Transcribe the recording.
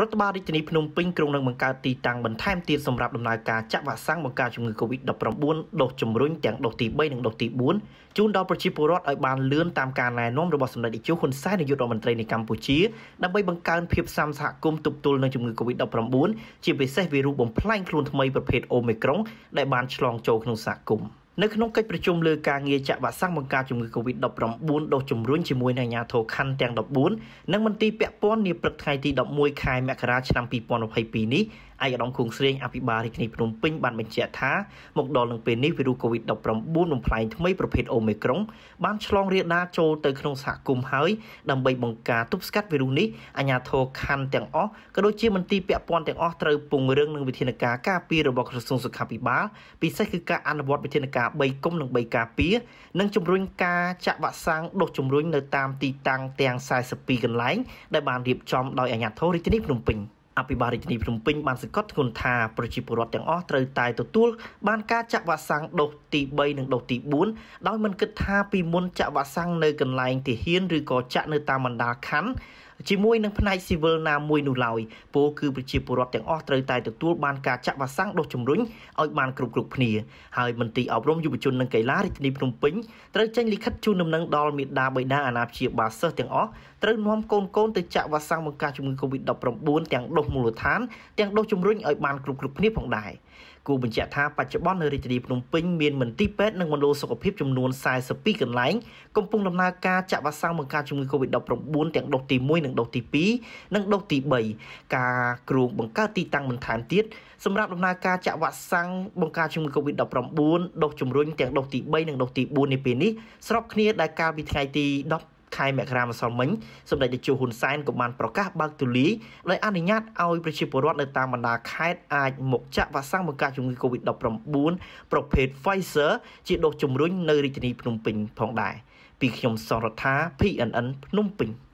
រដ្ឋបាលរាជធានីភ្នំពេញក្រុងនឹងបង្កើតទីតាំងបន្ថែមទៀតសម្រាប់ដំណើរការចាក់វ៉ាក់សាំងបង្ការជំងឺ Covid-19 ដូសជំរុញទាំងដូសទី3និងដូសទី4ជូនដល់ប្រជាពលរដ្ឋឲ្យបានលឿនតាមការណែនាំរបស់សម្ដេចនាយកហ៊ុនសែននាយករដ្ឋមន្ត្រីនៃកម្ពុជាដើម្បីបង្កើនភាពស៊ាំសហគមន៍ទប់ទល់នឹងជំងឺ Covid-19 ជាពិសេសវីរុសបំផ្លាញខ្លួនថ្មីប្រភេទ Omicron ដែលបានឆ្លងចូលក្នុងសហគមន៍។នៅក្នុងកិច្ចប្រជុំលើការងារចាក់វ៉ាក់សាំងបង្ការជំងឺ Covid-19 ដុសជំរុញជាមួយនឹងអាជ្ញាធរខណ្ឌទាំង14និងមន្ទីរពាក់ព័ន្ធនាព្រឹកថ្ងៃទី11ខែមករាឆ្នាំ2022នេះឯកឧត្តមគង់ស្រីអភិបាលរាជធានីភ្នំពេញបានបញ្ជាក់ថាមកដល់នឹងពេលនេះវីរុស Covid-19 បំផ្លែងថ្មីប្រភេទ Omicron បានឆ្លងរាលដាលចូលទៅក្នុងសហគមន៍ហើយដើម្បីបង្ការទប់ស្កាត់វីរុសនេះអាជ្ញាធរខណ្ឌទាំងអស់ក៏ដូចជាមន្ទីរពាក់ព័ន្ធទាំងអស់ត្រូវពង្រឹងនឹងវិធានការការពាររបស់ក្រសួងសុខាភិបាលពិសេសគឺការអនុវត្តវិធានការការបីគុំនិងបីការពារនិងជំរុញការចាក់វ៉ាក់សាំងដុសជំរុញនៅតាមទីតាំងទាំង42កន្លែងដែលបានរៀបចំដោយអាជ្ញាធររាជធានីភ្នំពេញ។អភិបាលរាជធានីភ្នំពេញបានសង្កត់ធ្ងន់ថាប្រជាពលរដ្ឋទាំងអស់ត្រូវតែទទួលបានការចាក់វ៉ាក់សាំងដូសទី3និងដូសទី4ដោយមិនគិតថាពីមុនចាក់វ៉ាក់សាំងនៅកន្លែងទាហានឬក៏ចាក់នៅតាមបណ្ដាខណ្ឌជាមួយនឹងផ្នែកស៊ីវិលណាមួយនោះឡើយពោលគឺប្រជាពលរដ្ឋទាំងអស់ត្រូវតែទទួលបានការចាក់វ៉ាក់សាំងដូសជំរុញឲ្យបានគ្រប់គ្រប់គ្នាហើយមន្ទីរអប់រំយុវជននិងកីឡារាជធានីភ្នំពេញត្រូវចេញលិខិតជូនដំណឹងដល់មេដាបេដាអាណាព្យាបាលសិស្សទាំងអស់ត្រូវនាំកូនកូនទៅចាក់វ៉ាក់សាំងបង្ការជំងឺ Covid-19 ទាំងដូសដុះមូលដ្ឋាន ទាំងដុះជំរុញឲ្យបានគ្រប់គ្រប់គ្នាផងដែរគូបញ្ជាក់ថាបច្ចុប្បន្ននៅរាជធានីភ្នំពេញមានមន្ទីរពេទ្យនិងមណ្ឌលសុខភាពចំនួន42កន្លែងកំពុងដំណើរការចាក់វ៉ាក់សាំងបង្ការជំងឺ Covid-19 ទាំងដុសទី1និងដុសទី2និងដុសទី3ការគ្រោងបង្កើតទីតាំងបន្ថែមទៀតសម្រាប់ដំណើរការចាក់វ៉ាក់សាំងបង្ការជំងឺ Covid-19 ដុសជំរុញទាំងដុសទី3និងដុសទី4នាពេលនេះស្របគ្នាដែលកាលពីថ្ងៃទី10ខែមករាម្សិលមិញសម្ដេចតេជោហ៊ុនសែនក៏បានប្រកាសបើកទូលាយដោយអនុញ្ញាតឲ្យប្រជាពលរដ្ឋនៅតាមបណ្ដាខេត្តអាចមកចាក់វ៉ាក់សាំងបង្ការជំងឺ Covid-19 ប្រភេទ Pfizer ជាដូសជំរុញនៅរាជធានីភ្នំពេញផងដែរពីខ្ញុំសនរដ្ឋា PNN ភ្នំពេញ